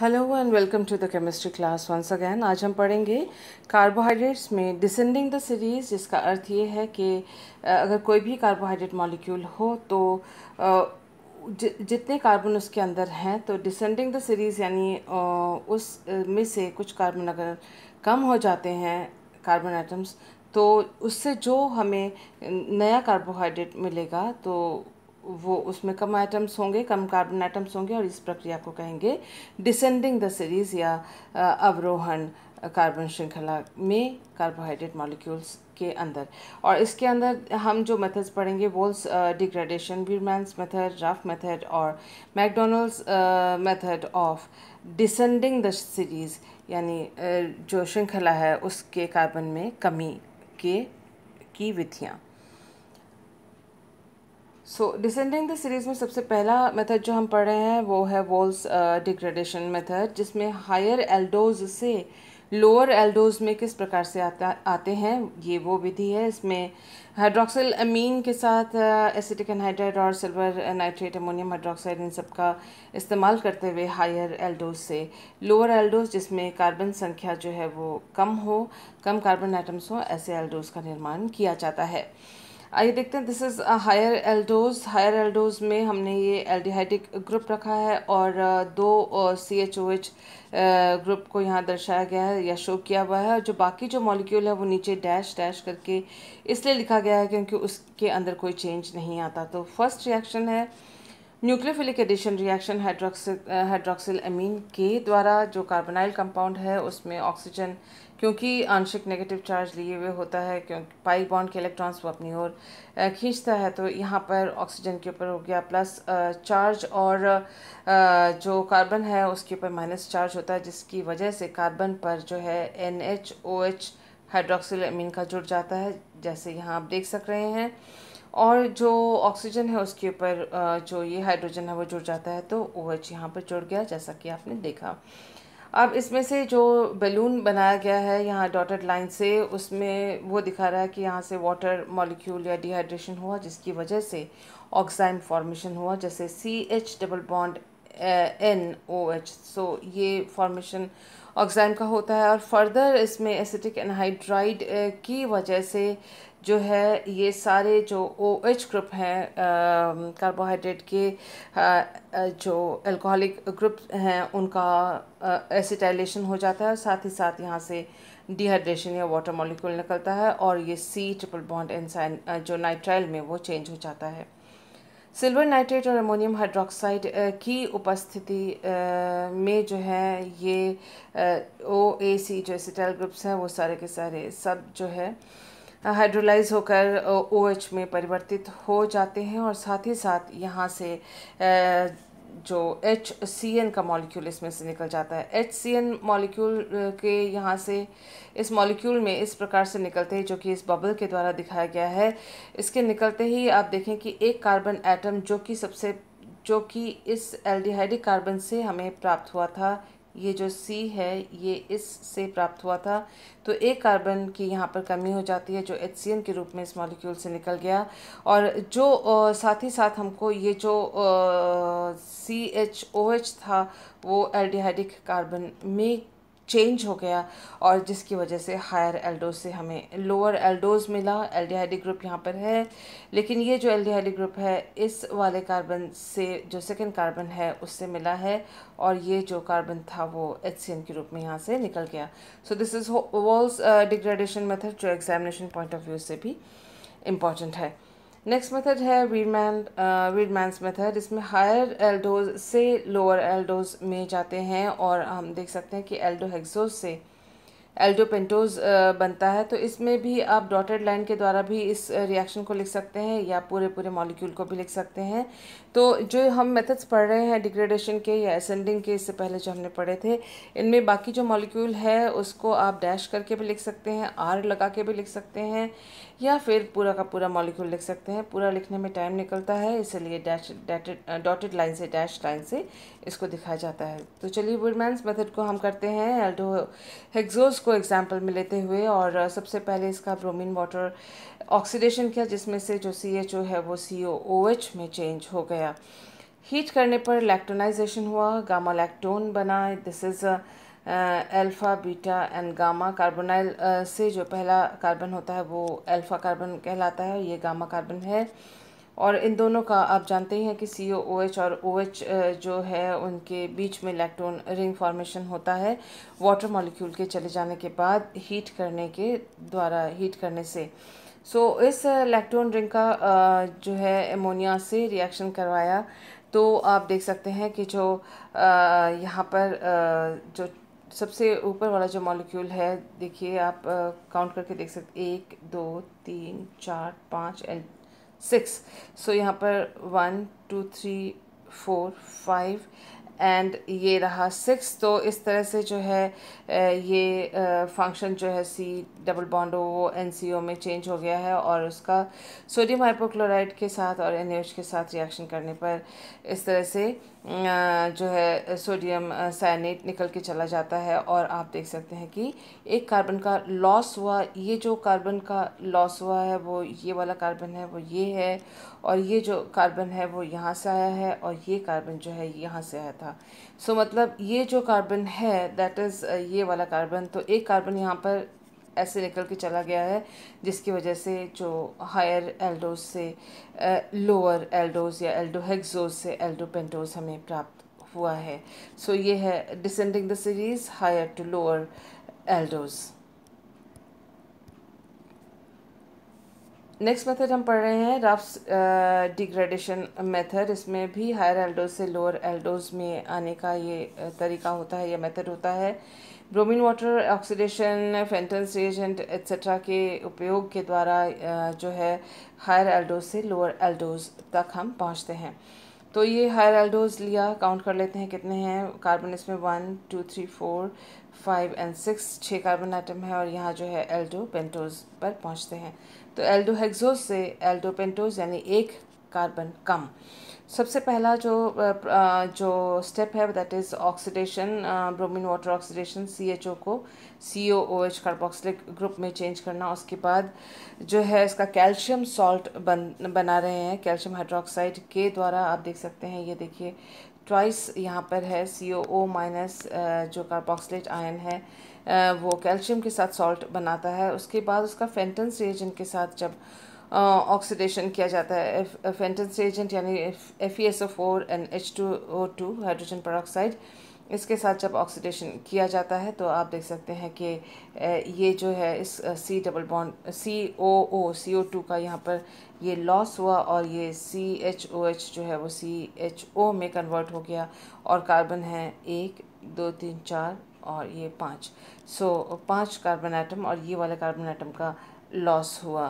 hello and welcome to the chemistry class once again आज हम पढ़ेंगे कार्बोहाइड्रेट्स में डिसेंडिंग द सीरीज़ जिसका अर्थ ये है कि अगर कोई भी कार्बोहाइड्रेट मॉलिक्यूल हो तो जितने कार्बन उसके अंदर हैं तो डिसेंडिंग द सीरीज़ यानी उस में से कुछ कार्बन अगर कम हो जाते हैं कार्बन आइटम्स तो उससे जो हमें नया कार्बोहाइड्रेट मिलेगा तो वो उसमें कम आइटम्स होंगे कम कार्बन आइटम्स होंगे और इस प्रक्रिया को कहेंगे डिसेंडिंग द सीरीज़ या अवरोहण कार्बन श्रृंखला में कार्बोहाइड्रेट मॉलिक्यूल्स के अंदर और इसके अंदर हम जो मेथड्स पढ़ेंगे Wohl's degradation Weerman's method Ruff method और McDonald's method of descending the series यानी जो श्रृंखला है उसके कार्बन में कमी के की विधियाँ सो डिसेंडिंग द सीरीज़ में सबसे पहला मेथड जो हम पढ़ रहे हैं वो है वॉल्स डिग्रेडेशन मेथड जिसमें हायर एल्डोज से लोअर एल्डोज में किस प्रकार से आता आते हैं ये वो विधि है इसमें हाइड्रोक्सिल अमीन के साथ एसिटिक uh, एनहाइड्राइड और सिल्वर नाइट्रेट अमोनियम हाइड्रोक्साइड इन सब का इस्तेमाल करते हुए हायर एल्डोज से लोअर एल्डोज जिसमें कार्बन संख्या जो है वो कम हो कम कार्बन आइटम्स हो ऐसे एल्डोज का निर्माण किया जाता है आइए देखते हैं this is higher aldose higher aldose में हमने ये एल्डिहाइडिक ग्रुप रखा है और दो C H O H group को यहाँ दर्शाया गया है या शो किया हुआ है और जो बाकी जो मॉलिक्यूल है वो नीचे डैश डैश करके इसलिए लिखा गया है क्योंकि उसके अंदर कोई चेंज नहीं आता तो फर्स्ट रिएक्शन है nucleophilic addition reaction hydroxyl hydroxylamine के द्वारा जो कार्बोनाइल कंपाउंड है उसमें ऑक्सीजन क्योंकि आंशिक नेगेटिव चार्ज लिए हुए होता है क्योंकि पाई बॉन्ड के इलेक्ट्रॉन्स वो अपनी ओर खींचता है तो यहाँ पर ऑक्सीजन के ऊपर हो गया प्लस चार्ज और जो कार्बन है उसके ऊपर माइनस चार्ज होता है जिसकी वजह से कार्बन पर जो है N H O H hydroxylamine का जुड़ जाता है जैसे यहाँ आप देख सक रहे हैं और जो ऑक्सीजन है उसके ऊपर जो ये हाइड्रोजन है वो जुड़ जाता है तो ओ एच यहाँ पर जुड़ गया जैसा कि आपने देखा अब इसमें से जो बैलून बनाया गया है यहाँ डॉटेड लाइन से उसमें वो दिखा रहा है कि यहाँ से वाटर मॉलिक्यूल या डिहाइड्रेशन हुआ जिसकी वजह से ऑक्साइन फॉर्मेशन हुआ जैसे C H double bond N O H so ये फॉर्मेशन ऑक्साइन का होता है और फर्दर इसमें एसिटिक एनहाइड्राइड की वजह से जो है ये सारे जो ओ एच ग्रुप हैं कार्बोहाइड्रेट के आ, जो अल्कोहलिक ग्रुप हैं उनका एसिटाइलेशन हो जाता है साथ ही साथ यहाँ से डिहाइड्रेशन या वाटर मॉलिक्यूल निकलता है और ये सी ट्रिपल बॉन्ड एनसाइन जो नाइट्राइल में वो चेंज हो जाता है सिल्वर नाइट्रेट और अमोनियम हाइड्रोक्साइड की उपस्थिति में जो है ये ओ ए सी जो एसिटाइल ग्रुप्स हैं वो सारे के सारे सब जो है हाइड्रोलाइज होकर ओ OH में परिवर्तित हो जाते हैं और साथ ही साथ यहाँ से जो एच सी एन का मॉलिक्यूल इसमें से निकल जाता है एच सी एन मॉलिक्यूल के यहाँ से इस मॉलिक्यूल में इस प्रकार से निकलते हैं जो कि इस बबल के द्वारा दिखाया गया है इसके निकलते ही आप देखें कि एक कार्बन एटम जो कि सबसे जो कि इस एल्डिहाइडिक कार्बन से हमें प्राप्त हुआ था ये जो सी है ये इससे प्राप्त हुआ था तो एक कार्बन की यहाँ पर कमी हो जाती है जो एच के रूप में इस मॉलिक्यूल से निकल गया और जो आ, साथ ही साथ हमको ये जो सी एच ओ एच था वो एल्डिहाइडिक कार्बन में चेंज हो गया और जिसकी वजह से हायर एल्डोज से हमें लोअर एल्डोज मिला एल ग्रुप यहाँ पर है लेकिन ये जो एल ग्रुप है इस वाले कार्बन से जो सेकेंड कार्बन है उससे मिला है और ये जो कार्बन था वो एच के रूप में यहाँ से निकल गया so this is Wohl's degradation method जो एग्जामिनेशन पॉइंट ऑफ व्यू से भी इम्पॉर्टेंट है नेक्स्ट मेथड है वीडमैन वीडमैन्स मेथड इसमें हायर एल्डोज से लोअर एल्डोज में जाते हैं और हम देख सकते हैं कि एल्डो हेक्सोज से एल्डोपेंटोज uh, बनता है तो इसमें भी आप डॉटेड लाइन के द्वारा भी इस रिएक्शन uh, को लिख सकते हैं या पूरे पूरे मॉलिक्यूल को भी लिख सकते हैं तो जो हम मेथड्स पढ़ रहे हैं डिग्रेडेशन के या असेंडिंग के इससे पहले जो हमने पढ़े थे इनमें बाकी जो मॉलिक्यूल है उसको आप डैश करके भी लिख सकते हैं आर लगा के भी लिख सकते हैं या फिर पूरा का पूरा मॉलिक्यूल लिख सकते हैं पूरा लिखने में टाइम निकलता है इसलिए डैश डॉटेड लाइन से डैश लाइन से इसको दिखाया जाता है तो चलिए वुडमैन्स मेथड को हम करते हैं एल्डो हेक्सोज उसको एग्जाम्पल में लेते हुए और सबसे पहले इसका ब्रोमीन वाटर ऑक्सीडेशन किया जिसमें से जो सी एच ओ है वो सी ओ ओ एच में चेंज हो गया हीट करने पर लैक्टोनाइजेशन हुआ गामा लैक्टोन बना this is alpha beta and gamma carbonyl से जो पहला कार्बन होता है वो अल्फ़ा कार्बन कहलाता है ये गामा कार्बन है और इन दोनों का आप जानते ही हैं कि सी ओ एच और ओ एच जो है उनके बीच में इलेक्ट्रॉन रिंग फॉर्मेशन होता है वाटर मॉलिक्यूल के चले जाने के बाद हीट करने के द्वारा हीट करने से सो so, इस इलेक्ट्रॉन रिंग का जो है एमोनिया से रिएक्शन करवाया तो आप देख सकते हैं कि जो यहाँ पर जो सबसे ऊपर वाला जो मॉलिक्यूल है देखिए आप काउंट करके देख सकते एक दो तीन चार पाँच एल सिक्स सो यहाँ पर one two three four five and ये रहा सिक्स तो इस तरह से जो है ये फंक्शन जो है सी डबल बॉन्ड ओ वो एन सी ओ में चेंज हो गया है और उसका सोडियम हाइपोक्लोराइड के साथ और एन के साथ रिएक्शन करने पर इस तरह से जो है सोडियम साइनेट निकल के चला जाता है और आप देख सकते हैं कि एक कार्बन का लॉस हुआ ये जो कार्बन का लॉस हुआ है वो ये वाला कार्बन है वो ये है और ये जो कार्बन है वो यहाँ से आया है और ये कार्बन जो है यहाँ से आया था था सो so, मतलब ये जो कार्बन है दैट इज़ uh, ये वाला कार्बन तो एक कार्बन यहाँ पर ऐसे निकल के चला गया है जिसकी वजह से जो हायर एल्डोज से लोअर uh, एल्डोज या एल्डोहेक्सोज से एल्डोपेंटोज हमें प्राप्त हुआ है सो so, ये है descending the series higher to lower aldose next method हम पढ़ रहे हैं राफ्ट डिग्रेडेशन मेथड इसमें भी हायर एल्डोज से लोअर एल्डोज में आने का ये uh, तरीका होता है या मेथड होता है bromine water oxidation Fenton agent etcetera के उपयोग के द्वारा uh, जो है हायर एल्डोज से लोअर एल्डोज तक हम पहुंचते हैं तो ये हायर एल्डोज लिया काउंट कर लेते हैं कितने हैं कार्बन इसमें one two three four five and six छः कार्बन आइटम है और यहाँ जो है एल्डो पेंटोज पर पहुँचते हैं तो एल्डोहेक्सोज से एल्डोपेंटोज यानी एक कार्बन कम सबसे पहला जो जो स्टेप है that is oxidation bromine water oxidation C H O को C O O H carboxylic group में चेंज करना उसके बाद जो है इसका कैल्शियम सॉल्ट बन बना रहे हैं कैल्शियम हाइड्रोक्साइड के द्वारा आप देख सकते हैं ये देखिए ट्वाइस यहाँ पर है सी ओ ओ माइनस जो कार्बोक्सिलेट आयन है वो कैल्शियम के साथ सॉल्ट बनाता है उसके बाद उसका फेंटन से एजेंट के साथ जब ऑक्सीडेशन किया जाता है फेंटन से यानी F E S O four and H two O two hydrogen peroxide इसके साथ जब ऑक्सीडेशन किया जाता है तो आप देख सकते हैं कि ये जो है इस C double bond C O O C O two का यहाँ पर ये लॉस हुआ और ये सी एच ओ एच जो है वो सी एच ओ में कन्वर्ट हो गया और कार्बन है एक दो तीन चार और ये पाँच सो so, पाँच कार्बन आइटम और ये वाला कार्बन आइटम का लॉस हुआ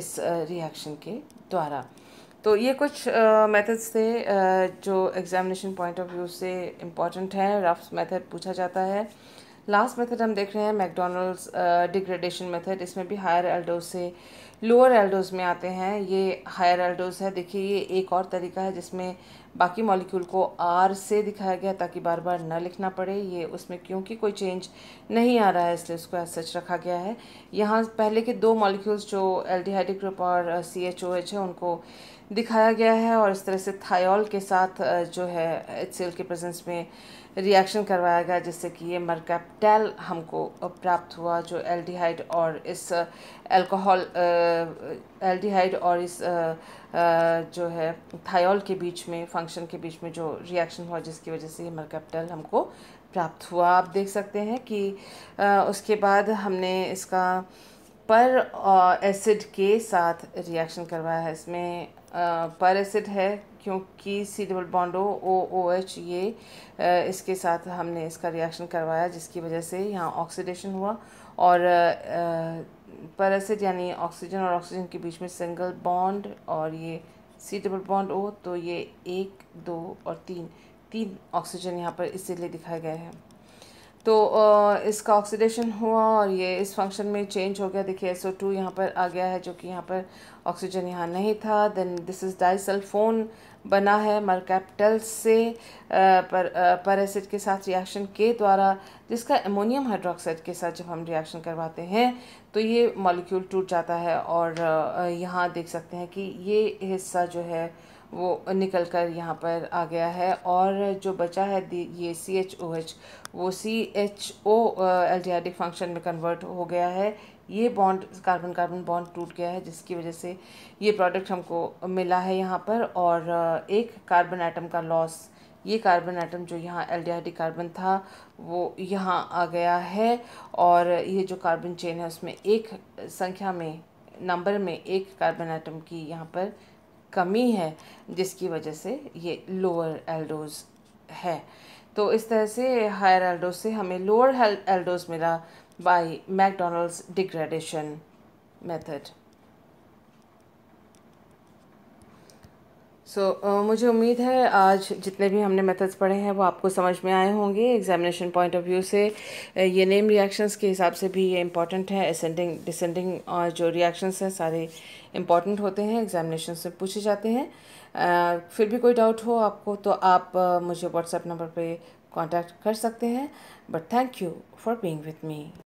इस रिएक्शन के द्वारा तो ये कुछ मेथड्स थे uh, जो एग्जामिनेशन पॉइंट ऑफ व्यू से इम्पॉर्टेंट हैं रफ मेथड पूछा जाता है लास्ट मेथड हम देख रहे हैं मैकडोनल्ड्स डिग्रेडेशन मेथड इसमें भी हायर एल्डोज से लोअर एल्डोज में आते हैं ये हायर एल्डोज है देखिए ये एक और तरीका है जिसमें बाकी मॉलिक्यूल को आर से दिखाया गया ताकि बार बार ना लिखना पड़े ये उसमें क्योंकि कोई चेंज नहीं आ रहा है इसलिए उसको एज सच रखा गया है यहाँ पहले के दो मॉलिक्यूल्स जो एल ग्रुप और सी एच ओ एच है उनको दिखाया गया है और इस तरह से थायोल के साथ uh, जो है एच के प्रेजेंस में रिएक्शन करवाया गया जिससे कि ये मरकैप्टैल हमको uh, प्राप्त हुआ जो एल्डिहाइड और इस uh, अल्कोहल एल्डिहाइड uh, और इस आ, uh, आ, uh, जो है थायोल के बीच में फंक्शन के बीच में जो रिएक्शन हुआ जिसकी वजह से ये मरकैप्टल हमको प्राप्त हुआ आप देख सकते हैं कि आ, उसके बाद हमने इसका पर एसिड के साथ रिएक्शन करवाया है इसमें पर एसिड है क्योंकि सी डबल बॉन्डो ओ ओ एच ये इसके साथ हमने इसका रिएक्शन करवाया जिसकी वजह से यहाँ ऑक्सीडेशन हुआ और आ, पैरासिट यानी ऑक्सीजन और ऑक्सीजन के बीच में सिंगल बॉन्ड और ये सी डबल बॉन्ड ओ तो ये एक दो और तीन तीन ऑक्सीजन यहाँ पर इसीलिए दिखाए गए हैं तो इसका ऑक्सीडेशन हुआ और ये इस फंक्शन में चेंज हो गया देखिए एस टू यहाँ पर आ गया है जो कि यहाँ पर ऑक्सीजन यहाँ नहीं था देन दिस इज़ डाइसल्फोन बना है मरकैप्टल से पर पर एसिड के साथ रिएक्शन के द्वारा जिसका एमोनियम हाइड्रोक्साइड के साथ जब हम रिएक्शन करवाते हैं तो ये मॉलिक्यूल टूट जाता है और यहाँ देख सकते हैं कि ये हिस्सा जो है वो निकल कर यहाँ पर आ गया है और जो बचा है ये सी एच ओ एच वो C H O D function में कन्वर्ट हो गया है ये बॉन्ड कार्बन कार्बन बॉन्ड टूट गया है जिसकी वजह से ये प्रोडक्ट हमको मिला है यहाँ पर और एक कार्बन आइटम का लॉस ये कार्बन आइटम जो यहाँ एल कार्बन था वो यहाँ आ गया है और ये जो कार्बन चेन है उसमें एक संख्या में नंबर में एक कार्बन आइटम की यहाँ पर कमी है जिसकी वजह से ये लोअर एल्डोज है तो इस तरह से हायर एल्डोज से हमें लोअर एल्डोज मिला by McDonald's degradation method so so, uh, मुझे उम्मीद है आज जितने भी हमने मेथड्स पढ़े हैं वो आपको समझ में आए होंगे एग्जामिनेशन पॉइंट ऑफ व्यू से uh, ये नेम रिएक्शंस के हिसाब से भी ये इंपॉर्टेंट है असेंडिंग डिसेंडिंग और जो रिएक्शंस हैं सारे इंपॉर्टेंट होते हैं एग्जामिनेशन से पूछे जाते हैं uh, फिर भी कोई डाउट हो आपको तो आप uh, मुझे व्हाट्सएप नंबर पर कॉन्टैक्ट कर सकते हैं but thank you for being with me